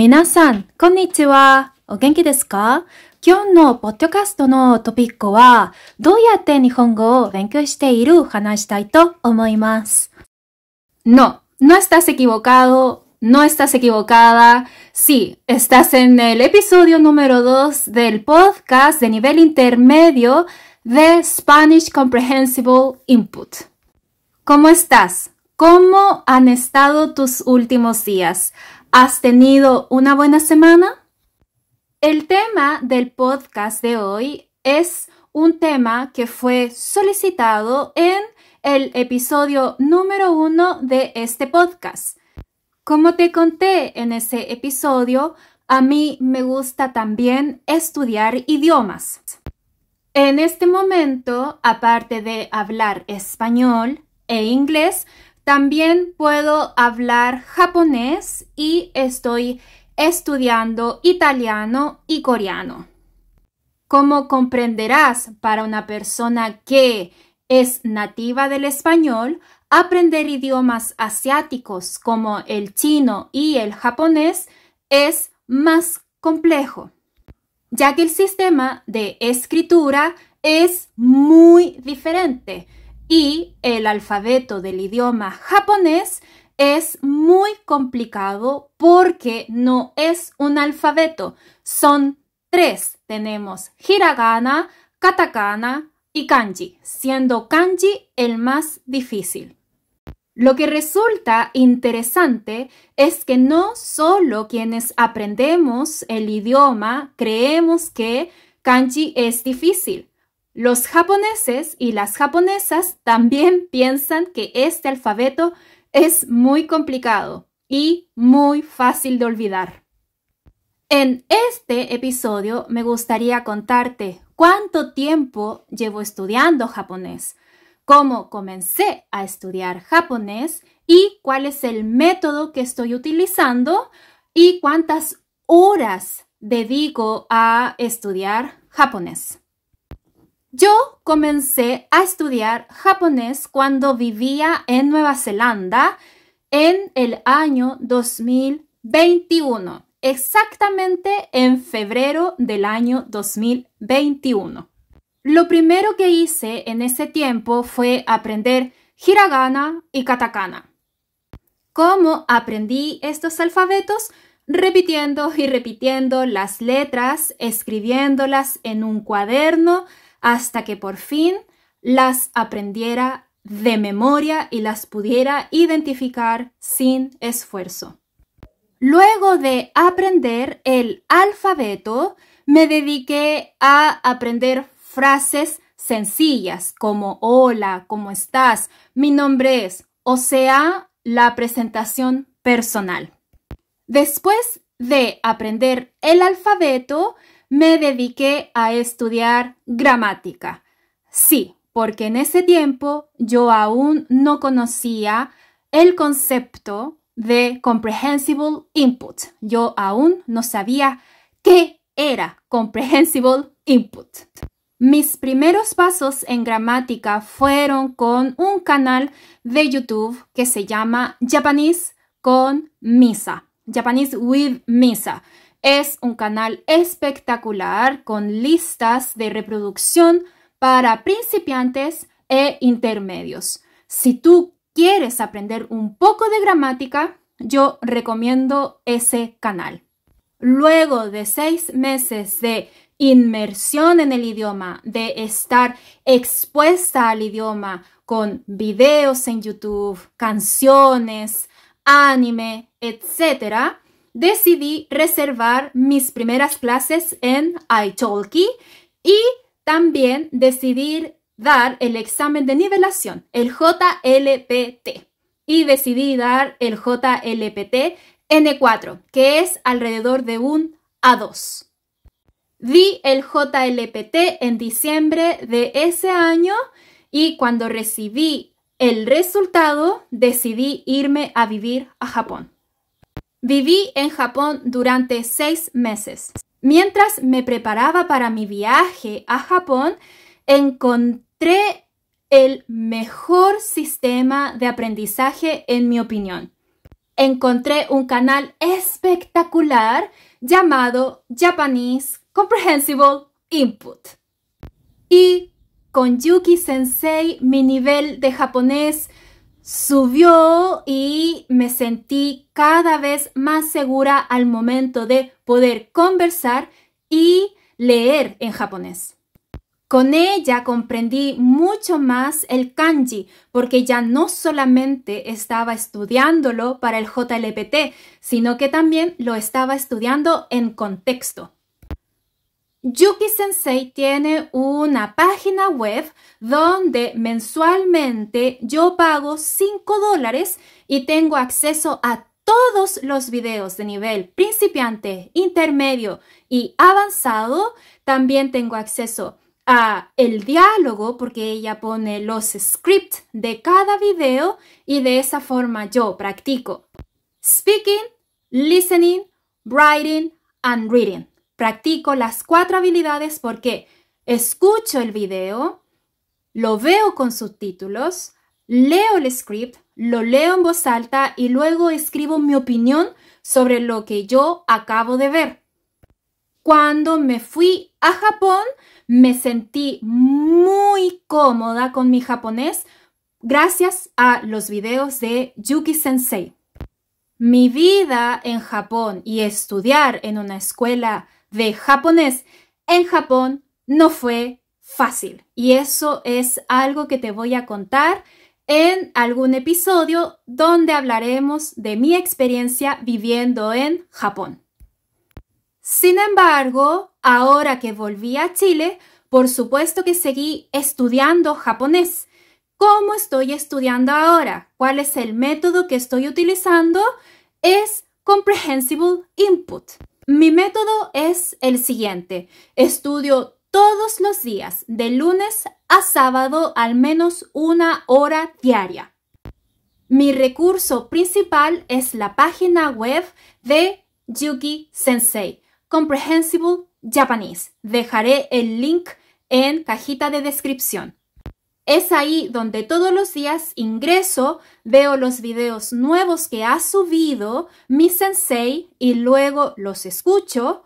皆さん、こんにちは。お元気ですか今日のポッドキャストのトピックは、どうやって日本語を勉強している話したいと思います。No, no estás equivocado, no estás equivocada. Sí, estás en el episodio número 2 del podcast de nivel intermedio de Spanish Comprehensible Input. ¿Cómo estás? ¿Cómo han estado tus últimos días? ¿Has tenido una buena semana? El tema del podcast de hoy es un tema que fue solicitado en el episodio número uno de este podcast. Como te conté en ese episodio, a mí me gusta también estudiar idiomas. En este momento, aparte de hablar español e inglés, también puedo hablar japonés y estoy estudiando italiano y coreano. Como comprenderás, para una persona que es nativa del español, aprender idiomas asiáticos como el chino y el japonés es más complejo, ya que el sistema de escritura es muy diferente y el alfabeto del idioma japonés es muy complicado porque no es un alfabeto, son tres. Tenemos hiragana, katakana y kanji, siendo kanji el más difícil. Lo que resulta interesante es que no solo quienes aprendemos el idioma creemos que kanji es difícil, los japoneses y las japonesas también piensan que este alfabeto es muy complicado y muy fácil de olvidar. En este episodio me gustaría contarte cuánto tiempo llevo estudiando japonés, cómo comencé a estudiar japonés y cuál es el método que estoy utilizando y cuántas horas dedico a estudiar japonés. Yo comencé a estudiar japonés cuando vivía en Nueva Zelanda en el año 2021, exactamente en febrero del año 2021. Lo primero que hice en ese tiempo fue aprender hiragana y katakana. ¿Cómo aprendí estos alfabetos? Repitiendo y repitiendo las letras, escribiéndolas en un cuaderno, hasta que por fin las aprendiera de memoria y las pudiera identificar sin esfuerzo. Luego de aprender el alfabeto, me dediqué a aprender frases sencillas como hola, ¿cómo estás? Mi nombre es, o sea, la presentación personal. Después de aprender el alfabeto, me dediqué a estudiar gramática. Sí, porque en ese tiempo yo aún no conocía el concepto de comprehensible input. Yo aún no sabía qué era comprehensible input. Mis primeros pasos en gramática fueron con un canal de YouTube que se llama Japanese con Misa, Japanese with Misa. Es un canal espectacular con listas de reproducción para principiantes e intermedios. Si tú quieres aprender un poco de gramática, yo recomiendo ese canal. Luego de seis meses de inmersión en el idioma, de estar expuesta al idioma con videos en YouTube, canciones, anime, etc., decidí reservar mis primeras clases en Italki y también decidir dar el examen de nivelación, el JLPT. Y decidí dar el JLPT N4, que es alrededor de un A2. Di el JLPT en diciembre de ese año y cuando recibí el resultado decidí irme a vivir a Japón. Viví en Japón durante seis meses. Mientras me preparaba para mi viaje a Japón, encontré el mejor sistema de aprendizaje en mi opinión. Encontré un canal espectacular llamado Japanese Comprehensible Input. Y con Yuki Sensei mi nivel de japonés subió y me sentí cada vez más segura al momento de poder conversar y leer en japonés. Con ella comprendí mucho más el kanji, porque ya no solamente estaba estudiándolo para el JLPT, sino que también lo estaba estudiando en contexto. Yuki Sensei tiene una página web donde mensualmente yo pago 5 dólares y tengo acceso a todos los videos de nivel principiante, intermedio y avanzado. También tengo acceso a el diálogo porque ella pone los scripts de cada video y de esa forma yo practico speaking, listening, writing and reading practico las cuatro habilidades porque escucho el video, lo veo con subtítulos, leo el script, lo leo en voz alta y luego escribo mi opinión sobre lo que yo acabo de ver. Cuando me fui a Japón, me sentí muy cómoda con mi japonés gracias a los videos de Yuki Sensei. Mi vida en Japón y estudiar en una escuela de japonés en Japón no fue fácil. Y eso es algo que te voy a contar en algún episodio donde hablaremos de mi experiencia viviendo en Japón. Sin embargo, ahora que volví a Chile, por supuesto que seguí estudiando japonés. ¿Cómo estoy estudiando ahora? ¿Cuál es el método que estoy utilizando? Es Comprehensible Input. Mi método es el siguiente. Estudio todos los días, de lunes a sábado, al menos una hora diaria. Mi recurso principal es la página web de Yuki Sensei, Comprehensible Japanese. Dejaré el link en cajita de descripción. Es ahí donde todos los días ingreso, veo los videos nuevos que ha subido mi sensei y luego los escucho,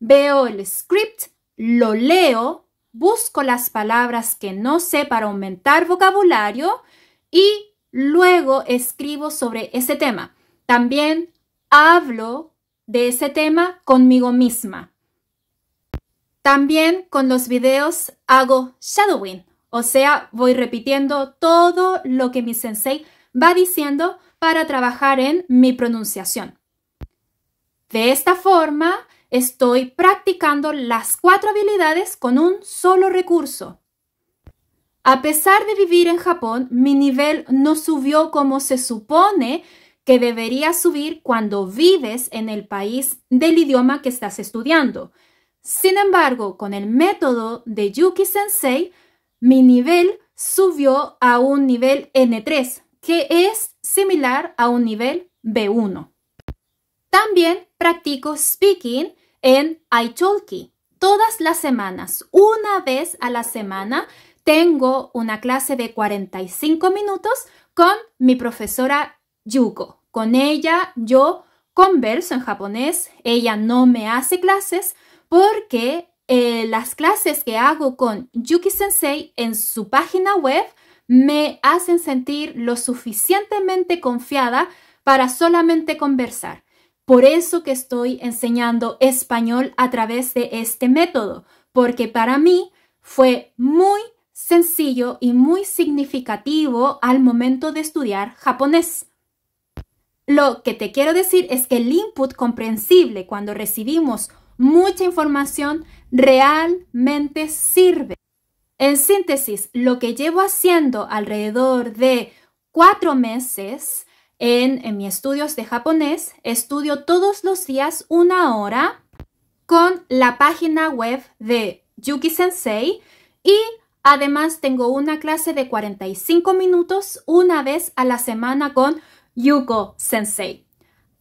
veo el script, lo leo, busco las palabras que no sé para aumentar vocabulario y luego escribo sobre ese tema. También hablo de ese tema conmigo misma. También con los videos hago shadowing o sea, voy repitiendo todo lo que mi sensei va diciendo para trabajar en mi pronunciación. De esta forma, estoy practicando las cuatro habilidades con un solo recurso. A pesar de vivir en Japón, mi nivel no subió como se supone que debería subir cuando vives en el país del idioma que estás estudiando. Sin embargo, con el método de Yuki Sensei, mi nivel subió a un nivel N3, que es similar a un nivel B1. También practico speaking en iTalki. Todas las semanas, una vez a la semana, tengo una clase de 45 minutos con mi profesora Yuko. Con ella yo converso en japonés, ella no me hace clases porque eh, las clases que hago con Yuki Sensei en su página web me hacen sentir lo suficientemente confiada para solamente conversar. Por eso que estoy enseñando español a través de este método, porque para mí fue muy sencillo y muy significativo al momento de estudiar japonés. Lo que te quiero decir es que el input comprensible cuando recibimos mucha información realmente sirve. En síntesis, lo que llevo haciendo alrededor de cuatro meses en, en mis estudios de japonés, estudio todos los días una hora con la página web de Yuki Sensei y además tengo una clase de 45 minutos una vez a la semana con Yuko Sensei.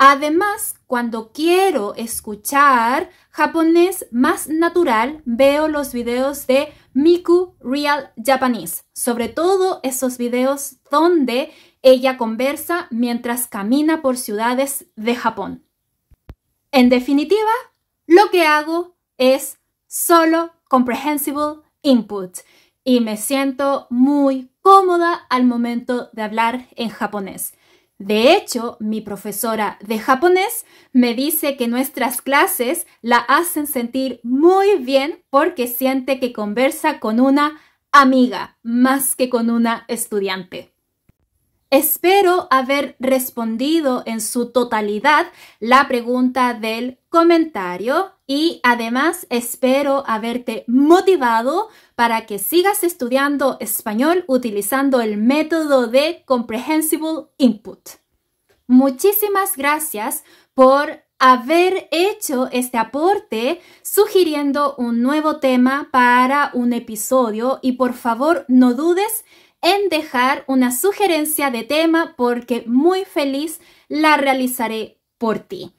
Además, cuando quiero escuchar japonés más natural, veo los videos de Miku Real Japanese, sobre todo esos videos donde ella conversa mientras camina por ciudades de Japón. En definitiva, lo que hago es solo comprehensible input y me siento muy cómoda al momento de hablar en japonés. De hecho, mi profesora de japonés me dice que nuestras clases la hacen sentir muy bien porque siente que conversa con una amiga más que con una estudiante. Espero haber respondido en su totalidad la pregunta del comentario y además espero haberte motivado para que sigas estudiando español utilizando el método de Comprehensible Input. Muchísimas gracias por haber hecho este aporte sugiriendo un nuevo tema para un episodio y por favor no dudes en dejar una sugerencia de tema porque muy feliz la realizaré por ti.